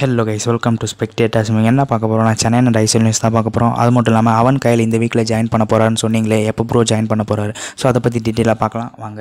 hello guys welcome to spectators நீங்கள் என்ன பார்க்க போகிறோம் நான் சென்னை டைசல் நியூஸ் தான் பார்க்க போகிறோம் அது மட்டும் இல்லாமல் அவன் கையில் இந்த வீக்கில் ஜாயின் பண்ண போகிறான்னு சொன்னீங்களே எப்போ ப்ரோ ஜாயின் பண்ண போகிறாரு ஸோ அதை பற்றி டீட்டெயிலாக பார்க்கலாம் வாங்க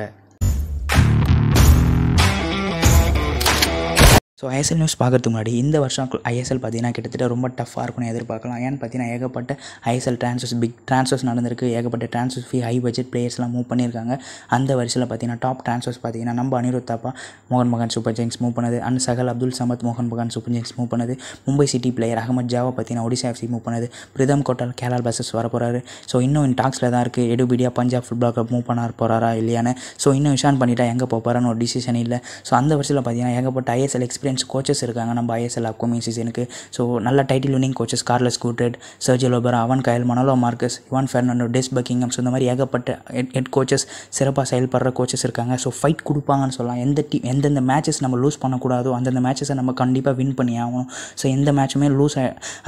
ஸோ ஐஎஸ்எல் நியூஸ் பார்க்குறதுக்கு முன்னாடி இந்த வருஷம் ஐஎஸ்எல் பார்த்தீங்கன்னா கிட்டத்தட்ட ரொம்ப டஃப்பாக இருக்கும்னு எதிர்பார்க்கலாம் ஏன்னு பார்த்தீங்கன்னா ஏகப்பட்ட ஐஎஸ்எல் ட்ரான்ஸ்ஃபர்ஸ் பிக் ட்ரான்ஸ்ஃபர்ஸ் நடந்திருக்கு ஏகப்பட்ட ட்ரான்ஸ்ஃபர் ஃபீ ஹை பட்ஜெட் பிளேயர்ஸ்லாம் மூவ் பண்ணியிருக்காங்க அந்த வரிசையில் பார்த்தீங்கன்னா டாப் ட்ரான்ஸ்ஃபர்ஸ் பார்த்தீங்கன்னா நம்ம அனிருத் தாப்பா மோகன் மகன் சூப்பர் ஜெயிங்ஸ் மூவ் பண்ணது அண்ட் சகல் அப்துல் சமத் மோகன் மகன் சூப்பர் ஜெயிங்ஸ் மூவ் பண்ணது Mumbai city player Ahmed Jahouh பார்த்தீங்கன்னா ஒடிசா எஃப்சி மூவ் பண்ணது பிரிதம் கோட்டால் கேலால் பஸ்ஸஸ் வர போகிறாரு ஸோ இன்னும் இன் டாக்ஸில் தான் இருக்குது எடுபிடியா பஞ்சாப் ஃபுட்பால் கிளப் மூவ் பண்ண போகிறாரா இல்லையானே ஸோ இன்னும் விஷான் பண்ணிட்டா எங்கே போகிறான்னு ஒரு டிசிஷன் இல்லை ஸோ அந்த வருஷத்தில் பார்த்தீங்கன்னா ஏகப்பட்ட ஐஎஸ்எல் எக்ஸ்பீரியன்ஸ் எக்ஸ்பீரியன்ஸ் கோச்சஸ் இருக்காங்க நம்ம ஐஎஸ்எல் அப்கமிங் சீசனுக்கு ஸோ நல்ல title winning coaches Carles Cuadrat Sergio Lobera அவன் கயல் Manolo Marquez Ivan Fernando Des Buckingham இந்த மாதிரி ஏகப்பட்ட ஹெட் கோச்சஸ் சிறப்பாக செயல்படுற கோச்சஸ் இருக்காங்க ஸோ ஃபைட் கொடுப்பாங்கன்னு சொல்லலாம் எந்த டீம் எந்தெந்த மேட்சஸ் நம்ம லூஸ் பண்ணக்கூடாதோ அந்தந்த மேட்சஸை நம்ம கண்டிப்பாக வின் பண்ணி ஆகணும் ஸோ எந்த மேட்சுமே லூஸ்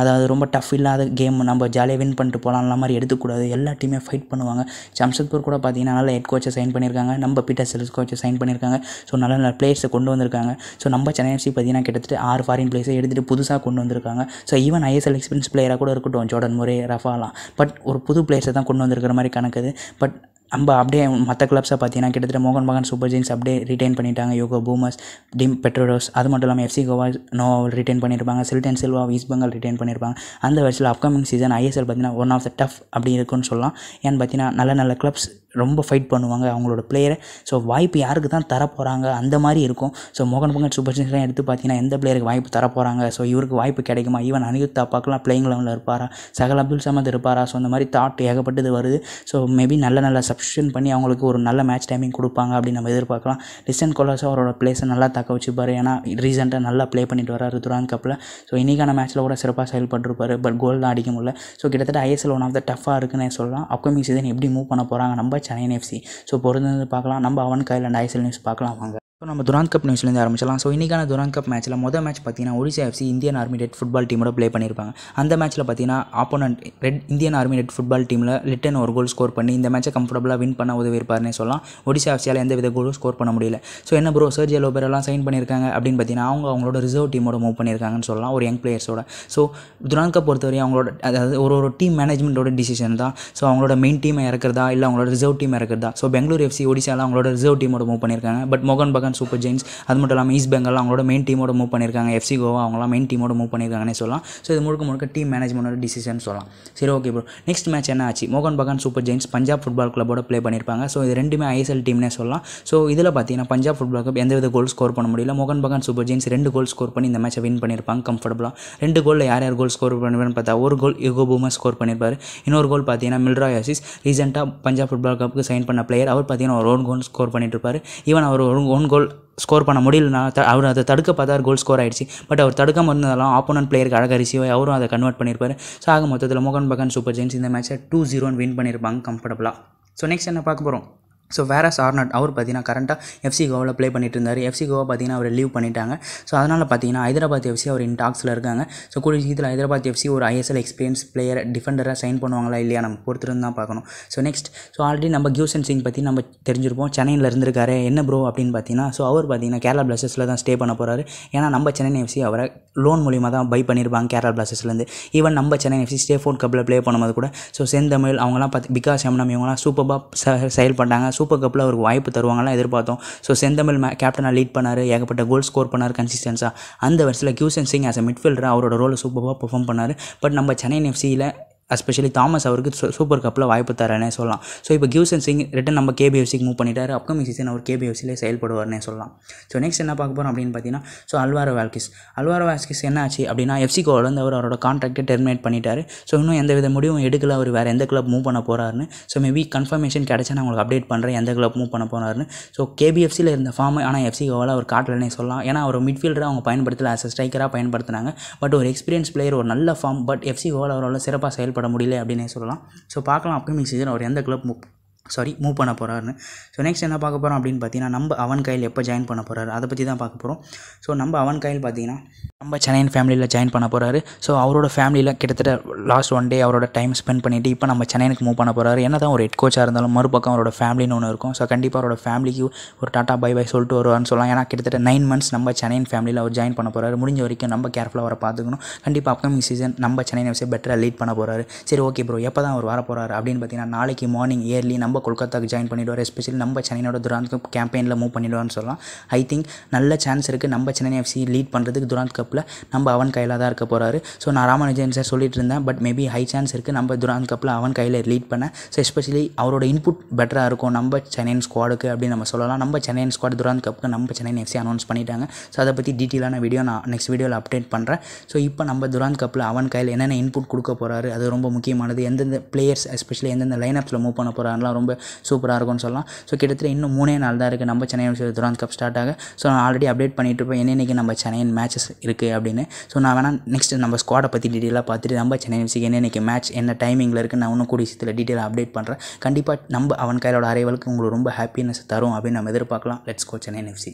அதாவது ரொம்ப டஃப் இல்லாத கேம் நம்ம ஜாலியாக வின் பண்ணிட்டு போகலாம்ல மாதிரி எடுத்துக்கூடாது எல்லா டீமே ஃபைட் பண்ணுவாங்க ஜம்ஷத்பூர் கூட பார்த்தீங்கன்னா நல்ல ஹெட் கோச்சை சைன் பண்ணியிருக்காங்க நம்ம பீட்டர் செல்ஸ் கோச்சை சைன் பண்ணியிருக்காங்க ஸோ நல்ல நல்ல பிளேயர்ஸை கொண்டு வந்திருக்காங்க ஸோ நம்ம சென்னை எஃப்சி பார்த்தீங்கன்னா பார்த்திங்கன்னா கிட்டத்தட்ட ஆறு ஃபாரின் பிளேயர்ஸை எடுத்துகிட்டு புதுசாக கொண்டு வந்திருக்காங்க ஸோ ஈவன் ஐஎஸ்எல் எக்ஸ்பீரியன்ஸ் பிளேயராக கூட இருக்கட்டும் ஜோர்டன் முறை ரஃபாலாம் பட் ஒரு புது பிளேயர்ஸை தான் கொண்டு வந்திருக்கிற மாதிரி கணக்குது பட் நம்ம அப்படியே மற்ற கிளப்ஸை பார்த்தீங்கன்னா கிட்டத்தட்ட மோகன் மகன் சூப்பர் ஜிங்ஸ் அப்படியே ரிட்டைன் பண்ணிட்டாங்க யோகோ பூமஸ் டிம் பெட்ரோடோஸ் அது மட்டும் இல்லாமல் எஃப்சி கோவா நோவாவில் ரிட்டைன் பண்ணியிருப்பாங்க Cleiton Silva east Bengal retain பண்ணியிருப்பாங்க அந்த வருஷத்தில் அப்கமிங் சீசன் ஐஎஸ்எல் பார்த்தீங்கன்னா ஒன் ஆஃப் த டஃப் அப்படி இருக்குன்னு சொல்லலாம் ஏன்னு பார்த்தீங்கன்னா நல்ல நல்ல கிளப்ஸ் ரொம்ப ஃபைட் பண்ணுவாங்க அவங்களோட பிளேயரை ஸோ வாய்ப்பு யாருக்கு தான் தரப்போகிறாங்க அந்த மாதிரி இருக்கும் ஸோ மோகன் பங்கன் சூப்பர் கிங்ஸ்லாம் எடுத்து பார்த்தீங்கன்னா எந்த பிளேயருக்கு வாய்ப்பு தரப்போகிறாங்க ஸோ இவருக்கு வாய்ப்பு கிடைக்குமா ஈவன் அனிருத் தாப்பாக்கெலாம் பிளேயிங் லெவலில் இருப்பாரா சகல் அப்துல் சமத் இருப்பாரா ஸோ அந்த மாதிரி தாட் ஏகப்பட்டது வருது ஸோ மேபி நல்ல நல்ல சப்ஸ்டியூஷன் பண்ணி அவங்களுக்கு ஒரு நல்ல மேட்ச் டைமிங் கொடுப்பாங்க அப்படின்னு நம்ம எதிர்பார்க்கலாம் டிஸ்டன் கொலாஸோ அவரோட பிளேஸை நல்லா தக்க வச்சுப்பார் ஏன்னா ரீசெண்டாக நல்லா ப்ளே பண்ணிட்டு வராரு துரான் கப்பில் ஸோ இன்றைக்கான மேட்ச்சில் கூட சிறப்பாக செயல்பட்டுருப்பார் பட் கோல் தான் அடிக்க முடியல ஸோ கிட்டத்தட்ட ஐஎஸ்எல் ஒன் ஆஃப் த டஃப்பாக இருக்குன்னு சொல்லலாம் அப்கமிங் சீசன் எப்படி மூவ் பண்ண போகிறாங்க நம்ம சென்னை எஃப்சி ஸோ பொருந்தது பார்க்கலாம் நம்ம அவன் கையில் அண்ட் ஐசல் நியூஸ் பார்க்கலாம் வாங்க ஸோ நம்ம துரான் கப் நியூஸ்லேருந்து ஆரம்பிச்சலாம் ஸோ இன்றைக்கான துரான் கப் மேட்ச்சில் மொதல் மேட்ச் பார்த்தீங்கன்னா Odisha FC Indian army red football டீமோட ப்ளே பண்ணியிருப்பாங்க அந்த மேட்ச்சில் பார்த்தீங்கன்னா opponent red Indian army red football டீமில் லிட்டன் ஒரு கோல் ஸ்கோர் பண்ணி இந்த மேட்ச்சை கம்ஃபர்டபுளாக வின் பண்ண உதவி இருப்பார்னே சொல்லலாம் ஒடிசா எஃப்சியால் எந்த வித கோலும் ஸ்கோர் பண்ண முடியல ஸோ என்ன ப்ரோ சர்ஜி எல்லாம் சைன் பண்ணியிருக்காங்க அப்படின்னு பார்த்தீங்கன்னா அவங்க அவங்களோட ரிசர்வ் டீமோட மூவ் பண்ணியிருக்காங்கன்னு சொல்லலாம் ஒரு யங் பிளேயர்ஸோட ஸோ துரான் கப் பொறுத்தவரையும் அவங்களோட அதாவது ஒரு ஒரு டீம் மேனேஜ்மெண்ட்டோட டிசிஷன் தான் ஸோ அவங்களோட மெயின் டீமை இறக்குறதா இல்லை அவங்களோட ரிசர்வ் டீம் இறக்குறதா ஸோ பெங்களூர் எஃப்சி ஒடிசாவில் அவங்களோட ரிசர்வ் டீமோட மூவ் பண்ணியிருக்காங்க பட் மோகன் பகன் மும்பைலான் சூப்பர் ஜெயின்ஸ் அது மட்டும் இல்லாமல் ஈஸ்ட் பெங்கால் அவங்களோட மெயின் டீமோட மூவ் பண்ணியிருக்காங்க எஃப்சி கோவா அவங்களாம் மெயின் டீமோட மூவ் பண்ணியிருக்காங்கன்னு சொல்லலாம் ஸோ இது முழுக்க முழுக்க டீம் மேனேஜ்மெண்ட்டோட டிசிஷன் சொல்லலாம் சரி ஓகே ப்ரோ நெக்ஸ்ட் மேட்ச் என்ன ஆச்சு மோகன் Bagan super giants Punjab football கிளப்போட ப்ளே பண்ணியிருப்பாங்க ஸோ இது ரெண்டுமே ஐஎஸ்எல் டீம்னே சொல்லலாம் ஸோ இதில் பார்த்தீங்கன்னா பஞ்சாப் ஃபுட்பால் கப் எந்தவித கோல் ஸ்கோர் பண்ண முடியல மோகன் பகான் சூப்பர் ஜெயின்ஸ் ரெண்டு கோல் ஸ்கோர் பண்ணி இந்த மேட்ச்சை வின் பண்ணியிருப்பாங்க கம்ஃபர்டபுளாக ரெண்டு கோலில் யார் யார் கோல் ஸ்கோர் பண்ணுவேன் பார்த்தா ஒரு கோல் யுகோ பூமா ஸ்கோர் பண்ணியிருப்பார் இன்னொரு கோல் பார்த்தீங்கன்னா மில்ரா யாசிஸ் ரீசெண்டாக பஞ்சாப் ஃபுட்பால் கப்புக்கு சைன் பண்ண பிளேயர் அவர் பார்த்தீங்கன்னா ஒரு ஓன் கோல் ஸ்கோர் பண்ணிட்டு இருப்பார் ஈவன் அவர் ஒரு ஒன் கோல் ஸ்கோர் பண்ண முடியலனா அவர் அதை தடுக்க பார்த்தார் கோல் ஸ்கோர் ஆகிடுச்சு பட் அவர் தடுக்க இருந்ததெல்லாம் ஆப்போனன்ட் பிளேயருக்கு அழகாக ரிசீவ் அவரும் அதை கன்வெர்ட் பண்ணியிருப்பார் ஸோ ஆக மொத்தத்தில் மோகன் பகான் சூப்பர் ஜெயின்ஸ் இந்த மேட்ச்சை டூ ஜீரோன்னு வின் பண்ணியிருப்பாங்க கம்ஃபர்டபுளாக ஸோ நெக்ஸ்ட் என்ன பார்க்க போகிறோம் ஸோ வேறு ஆர்னாட் அவர் பார்த்தீங்கன்னா கரண்ட்டாக எஃப்சி கோவில் ப்ளே பண்ணிட்டு இருந்தார் எஃப்சி கோவா பார்த்தீங்கன்னா அவர் லீவ் பண்ணிட்டாங்க ஸோ அதனால் பார்த்தீங்கன்னா ஹைதராபாத் எஃப்சி அவர் இன் டாக்ஸில் இருக்காங்க ஸோ கூடிய சீக்கிரத்தில் ஹைதராபாத் எஃப்சி ஒரு ஐஎஸ்எல் எக்ஸ்பீரியன்ஸ் பிளேயர் டிஃபெண்டராக சைன் பண்ணுவாங்களா இல்லையா நம்ம பொறுத்திருந்து தான் பார்க்கணும் ஸோ நெக்ஸ்ட் ஸோ ஆல்ரெடி நம்ம கியூசன் சிங் பற்றி நம்ம தெரிஞ்சிருப்போம் சென்னையில் இருந்திருக்காரு என்ன ப்ரோ அப்படின்னு பார்த்தீங்கன்னா ஸோ அவர் பார்த்தீங்கன்னா கேரளா பிளஸஸில் தான் ஸ்டே பண்ண போகிறாரு ஏன்னா நம்ம சென்னை எஃப்சி அவரை லோன் மூலியமாக தான் பை பண்ணியிருப்பாங்க கேரளா பிளஸஸ்லேருந்து ஈவன் நம்ம சென்னை எஃப்சி ஸ்டே ஃபோன் கப்பில் ப்ளே பண்ணும்போது கூட ஸோ செந்தமிழ் அவங்களாம் பார்த்து பிகாஸ் எம்னம் இவங்களாம் சூப்பராக செயல்பட்டாங்க சூப்பர் கப்பில் அவருக்கு வாய்ப்பு தருவாங்கலாம் எதிர்பார்த்தோம் ஸோ செந்தமிழ் மே கேப்டனாக லீட் பண்ணார் ஏகப்பட்ட கோல் ஸ்கோர் பண்ணார் கன்சிஸ்டன்ஸாக அந்த வருஷத்தில் Jeakson Singh as a midfielder அவரோட ரோலை சூப்பராக பர்ஃபார்ம் பண்ணார் பட் நம்ம சென்னை எஃப்சியில் எஸ்பெஷலி தாமஸ் அவருக்கு சூப்பர் கப்பில் வாய்ப்பு தரேன்னே சொல்லலாம் ஸோ இப்போ கியூசன் சிங் ரிட்டன் நம்ம கேபிஎஃப்சிக்கு மூவ் பண்ணிட்டார் அப்கமிங் சீசன் அவர் கேபிஎஃப்சிலே செயல்படுவார்னே சொல்லலாம் ஸோ நெக்ஸ்ட் என்ன பார்க்க போகிறோம் அப்படின்னு பார்த்தீங்கன்னா so Alvaro Vazquez Alvaro Vazquez என்ன ஆச்சு அப்படின்னா எஃப்சிகோவில் வந்து அவர் அவரோட கான்ட்ராக்டை டெர்மினேட் பண்ணிட்டார் ஸோ இன்னும் எந்த வித முடிவும் எடுக்கல அவர் வேறு எந்த கிளப் மூவ் பண்ண போகிறாருன்னு ஸோ மேபி கன்ஃபர்மேஷன் கிடச்சா நான் உங்களுக்கு அப்டேட் பண்ணுறேன் எந்த கிளப் மூவ் பண்ண போகிறாருன்னு ஸோ கேபிஎஃப்சியில் இருந்த ஃபார்ம் ஆனால் எஃப்சிகோவில் அவர் காட்டலன்னே சொல்லலாம் ஏன்னா அவர் மிட்ஃபீல்டரை அவங்க பயன்படுத்தல ஆஸ் ஸ்ட்ரைக்கராக பயன்படுத்தினாங்க பட் ஒரு எக்ஸ்பீரியன்ஸ் பிளேயர் ஒரு நல்ல ஃபார்ம் பட் எஃப்சிகோவில் அவரால் சிறப்பாக செயல்பட பட முடியல அப்படின்னே சொல்லலாம் ஸோ பார்க்கலாம் அப்கமிங் சீசன் அவர் எந்த கிளப் சாரி மூவ் பண்ண போகிறாருன்னு ஸோ நெக்ஸ்ட் என்ன பார்க்க போகிறோம் அப்படின்னு பார்த்தீங்கன்னா நம்ம அவன் கையில் எப்போ ஜாயின் பண்ண போகிறாரு அதை பற்றி தான் பார்க்க போகிறோம் ஸோ நம்ம அவன் கையில் பார்த்தீங்கன்னா நம்ம சென்னையின் ஃபேமிலியில் ஜாயின் பண்ண போகிறாரு ஸோ அவரோட ஃபேமிலியில் கிட்டத்தட்ட லாஸ்ட் ஒன் டே அவரோட டைம் ஸ்பெண்ட் பண்ணிவிட்டு இப்போ நம்ம சென்னைக்கு மூவ் பண்ண போகிறாரு என்ன தான் ஒரு ஹெட் கோச்சாக இருந்தாலும் மறுபக்கம் அவரோட ஃபேமிலின்னு ஒன்று இருக்கும் ஸோ கண்டிப்பாக அவரோட ஃபேமிலிக்கு ஒரு டாட்டா பை பை சொல்லிட்டு வருவான்னு சொல்லலாம் ஏன்னா கிட்டத்தட்ட நைன் மந்த்ஸ் நம்ம சென்னையின் ஃபேமிலியில் அவர் ஜாயின் பண்ண போகிறாரு முடிஞ்ச வரைக்கும் நம்ம கேர்ஃபுல்லாக அவரை பார்த்துக்கணும் கண்டிப்பாக அப்கமிங் சீசன் நம்ம சென்னை விஷயம் பெட்டராக லீட் பண்ண போகிறாரு சரி ஓகே ப்ரோ எப்போ தான் அவர் வர போகிறாரு அப்படின்னு பார்த்தீங்கன்னா நாளைக்கு மார்னிங் இயர்லி நம்ம நம்ம கொல்கத்தாவுக்கு ஜாயின் பண்ணிடுவார் எஸ்பெஷலி நம்ம சென்னையோட துராந்த் கப் கேம்பெயினில் மூவ் பண்ணிடுவான்னு சொல்லலாம் ஐ திங்க் நல்ல சான்ஸ் இருக்குது நம்ம சென்னை எஃப்சி லீட் பண்ணுறதுக்கு துராந்த் கப்பில் நம்ம அவன் கையில் தான் இருக்க போகிறாரு ஸோ நான் ராமானுஜன் சார் சொல்லிட்டு இருந்தேன் பட் மேபி ஹை சான்ஸ் இருக்குது நம்ம துராந்த் கப்பில் அவன் கையில் லீட் பண்ண ஸோ எஸ்பெஷலி அவரோட இன்புட் பெட்டராக இருக்கும் நம்ம சென்னையின் ஸ்குவாடுக்கு அப்படின்னு நம்ம சொல்லலாம் நம்ம சென்னையின் ஸ்குவாட் துராந்த் கப்புக்கு நம்ம சென்னை எஃப்சி அனௌன்ஸ் பண்ணிட்டாங்க ஸோ அதை பற்றி டீட்டெயிலான வீடியோ நான் நெக்ஸ்ட் வீடியோவில் அப்டேட் பண்ணுறேன் ஸோ இப்போ நம்ம துராந்த் கப்பில் அவன் கையில் என்னென்ன இன்புட் கொடுக்க போகிறாரு அது ரொம்ப முக்கியமானது எந்தெந்த பிளேயர்ஸ் எஸ்பெஷலி எந்தெந்த அப்ஸில் மூவ் பண்ண போகிறாங்கலாம் ரொம்ப சூப்பராக இருக்கும்னு சொல்லலாம் ஸோ கிட்டத்தட்ட இன்னும் மூணே நாள் தான் இருக்குது நம்ம Chennai university Durand cup start ஆக ஸோ நான் ஆல்ரெடி அப்டேட் பண்ணிட்டு இருப்பேன் என்னென்னைக்கு நம்ம சென்னையின் மேட்சஸ் இருக்குது அப்படின்னு ஸோ நான் வேணால் நெக்ஸ்ட் நம்ம ஸ்குவாடை பற்றி டீட்டெயிலாக பார்த்துட்டு நம்ம சென்னை யூனிவர்சிட்டி என்னென்னைக்கு மேட்ச் என்ன டைமிங்கில் இருக்குது நான் இன்னும் கூடிய சித்தில் டீட்டெயில் அப்டேட் பண்ணுறேன் கண்டிப்பாக நம்ம அவன் கையிலோட அறைவலுக்கு உங்களுக்கு ரொம்ப ஹாப்பினஸ் தரும் அப்படின்னு நம்ம எதிர்பார்க்கலாம் லெட்ஸ் கோ சென்னை என்எஃப்சி